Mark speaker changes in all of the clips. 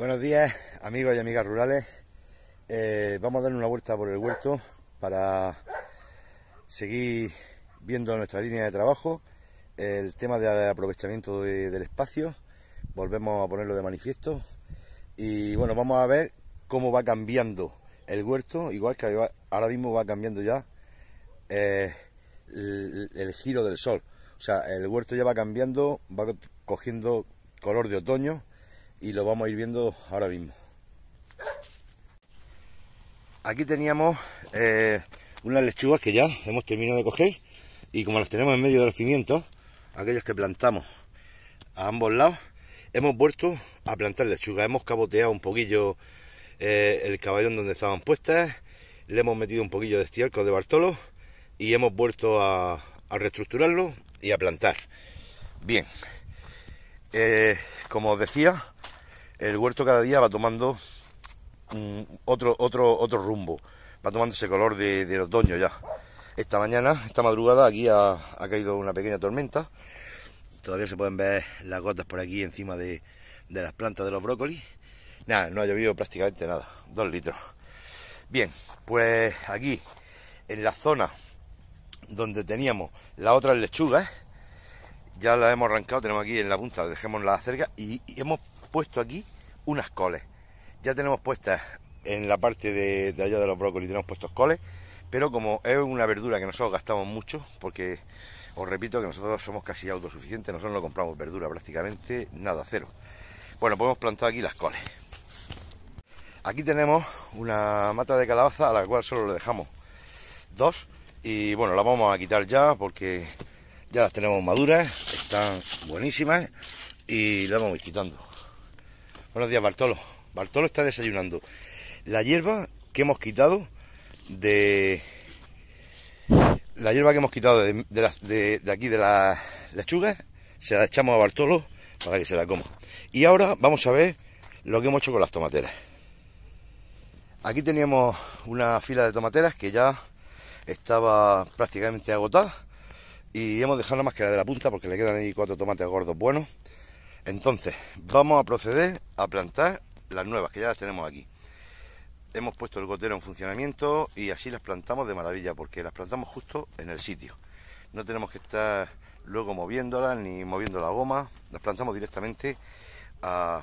Speaker 1: Buenos días amigos y amigas rurales. Eh, vamos a dar una vuelta por el huerto para seguir viendo nuestra línea de trabajo, el tema del aprovechamiento del espacio, volvemos a ponerlo de manifiesto y bueno, vamos a ver cómo va cambiando el huerto, igual que ahora mismo va cambiando ya eh, el, el giro del sol. O sea, el huerto ya va cambiando, va cogiendo color de otoño y lo vamos a ir viendo ahora mismo. Aquí teníamos eh, unas lechugas que ya hemos terminado de coger y como las tenemos en medio de los cimientos, aquellos que plantamos a ambos lados, hemos vuelto a plantar lechugas. Hemos caboteado un poquillo eh, el caballón donde estaban puestas, le hemos metido un poquillo de estiércol de Bartolo y hemos vuelto a, reestructurarlo y a plantar. Bien, eh, como os decía, el huerto cada día va tomando mm, otro, otro, otro rumbo, va tomando ese color de, otoño ya. Esta mañana, esta madrugada, aquí ha, caído una pequeña tormenta. Todavía se pueden ver las gotas por aquí encima de, las plantas de los brócolis. Nada, no ha llovido prácticamente nada, dos litros. Bien, pues aquí, en la zona donde teníamos las otras lechuga ¿eh? ya la hemos arrancado, tenemos aquí en la punta, dejémosla cerca y, y hemos puesto aquí unas coles. Ya tenemos puestas en la parte de, allá de los brócolis, tenemos puestos coles, pero como es una verdura que nosotros gastamos mucho, porque os repito que nosotros somos casi autosuficientes, nosotros no compramos verdura prácticamente, nada, cero. Bueno, podemos plantar aquí las coles. Aquí tenemos una mata de calabaza a la cual solo le dejamos dos y bueno, la vamos a quitar ya porque ya las tenemos maduras, están buenísimas y las vamos a ir quitando. Buenos días, Bartolo. Bartolo está desayunando. La hierba que hemos quitado de... La hierba que hemos quitado de, aquí, de las lechugas, se la echamos a Bartolo para que se la coma. Y ahora vamos a ver lo que hemos hecho con las tomateras. Aquí teníamos una fila de tomateras que ya estaba prácticamente agotada y hemos dejado más que la de la punta porque le quedan ahí cuatro tomates gordos buenos entonces, vamos a proceder a plantar las nuevas, que ya las tenemos aquí. Hemos puesto el gotero en funcionamiento y así las plantamos de maravilla, porque las plantamos justo en el sitio. No tenemos que estar luego moviéndolas ni moviendo la goma, las plantamos directamente a,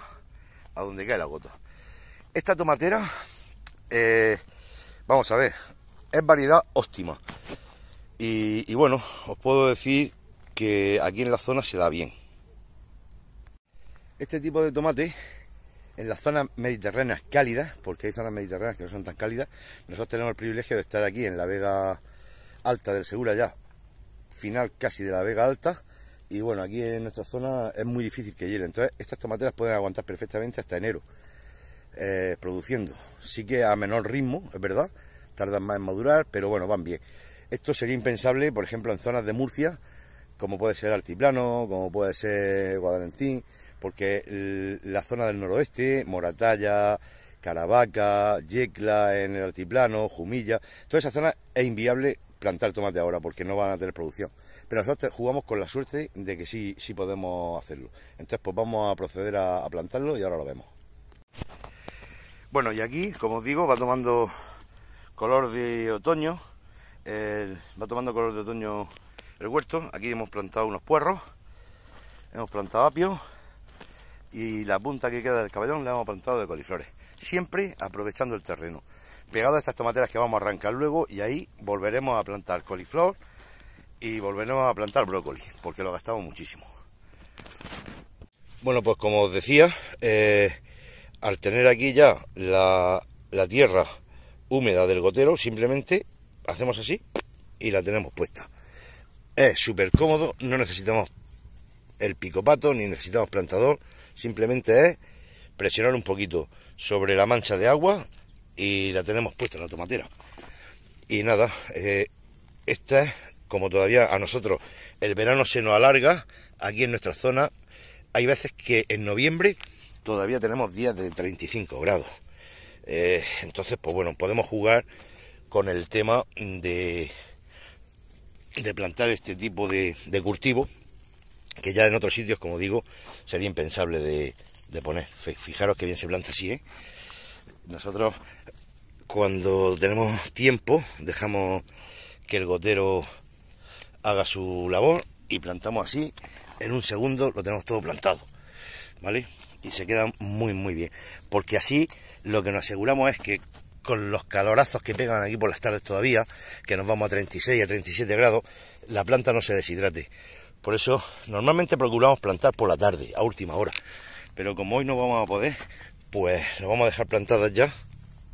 Speaker 1: donde cae la gota. Esta tomatera, eh, vamos a ver, es variedad óptima. y bueno, os puedo decir que aquí en la zona se da bien este tipo de tomate en las zonas mediterráneas cálidas, porque hay zonas mediterráneas que no son tan cálidas, nosotros tenemos el privilegio de estar aquí en la Vega Alta del Segura ya, final casi de la Vega Alta, y bueno, aquí en nuestra zona es muy difícil que hielen, entonces estas tomateras pueden aguantar perfectamente hasta enero, eh, produciendo, sí que a menor ritmo, es verdad, tardan más en madurar, pero bueno, van bien. Esto sería impensable, por ejemplo, en zonas de Murcia, como puede ser Altiplano, como puede ser Guadalentín, porque la zona del noroeste, Moratalla, Caravaca, Yecla, en el altiplano, Jumilla, toda esa zona es inviable plantar tomate ahora porque no van a tener producción. Pero nosotros jugamos con la suerte de que sí, sí podemos hacerlo. Entonces, pues vamos a proceder a, plantarlo y ahora lo vemos. Bueno, y aquí, como os digo, va tomando color de otoño. va tomando color de otoño el huerto. Aquí hemos plantado unos puerros, hemos plantado apio y la punta que queda del caballón la hemos plantado de coliflores, siempre aprovechando el terreno. Pegado a estas tomateras que vamos a arrancar luego y ahí volveremos a plantar coliflor y volveremos a plantar brócoli, porque lo gastamos muchísimo. Bueno, pues como os decía, eh, al tener aquí ya la, la tierra húmeda del gotero, simplemente hacemos así y la tenemos puesta. Es súper cómodo, no necesitamos el picopato ni necesitamos plantador. Simplemente es presionar un poquito sobre la mancha de agua y la tenemos puesta en la tomatera. Y nada, eh, esta es como todavía a nosotros el verano se nos alarga aquí en nuestra zona. Hay veces que en noviembre todavía tenemos días de 35 grados. Eh, entonces, pues bueno, podemos jugar con el tema de, de plantar este tipo de cultivo que ya en otros sitios, como digo, sería impensable de, poner. Fijaros que bien se planta así, ¿eh? Nosotros, cuando tenemos tiempo, dejamos que el gotero haga su labor y plantamos así. En un segundo lo tenemos todo plantado, ¿vale? Y se queda muy, muy bien. Porque así lo que nos aseguramos es que con los calorazos que pegan aquí por las tardes todavía, que nos vamos a 36, a 37 grados, la planta no se deshidrate. Por eso normalmente procuramos plantar por la tarde, a última hora. Pero como hoy no vamos a poder, pues lo vamos a dejar plantado ya.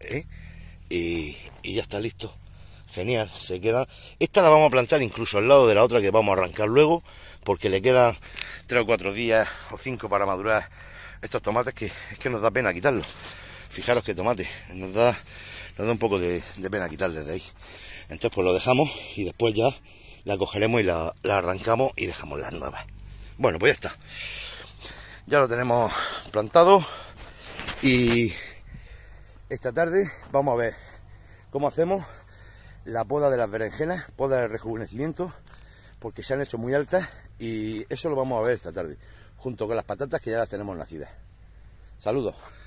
Speaker 1: ¿eh? Y, ya está listo. Genial, se queda. Esta la vamos a plantar incluso al lado de la otra que vamos a arrancar luego, porque le quedan 3 o 4 días o 5 para madurar estos tomates que es que nos da pena quitarlos. Fijaros que tomate, nos da, un poco de, de pena quitarles de ahí. Entonces pues lo dejamos y después ya la cogeremos y la, arrancamos y dejamos las nuevas. Bueno, pues ya está. Ya lo tenemos plantado y esta tarde vamos a ver cómo hacemos la poda de las berenjenas, poda de rejuvenecimiento, porque se han hecho muy altas y eso lo vamos a ver esta tarde, junto con las patatas que ya las tenemos nacidas. Saludos.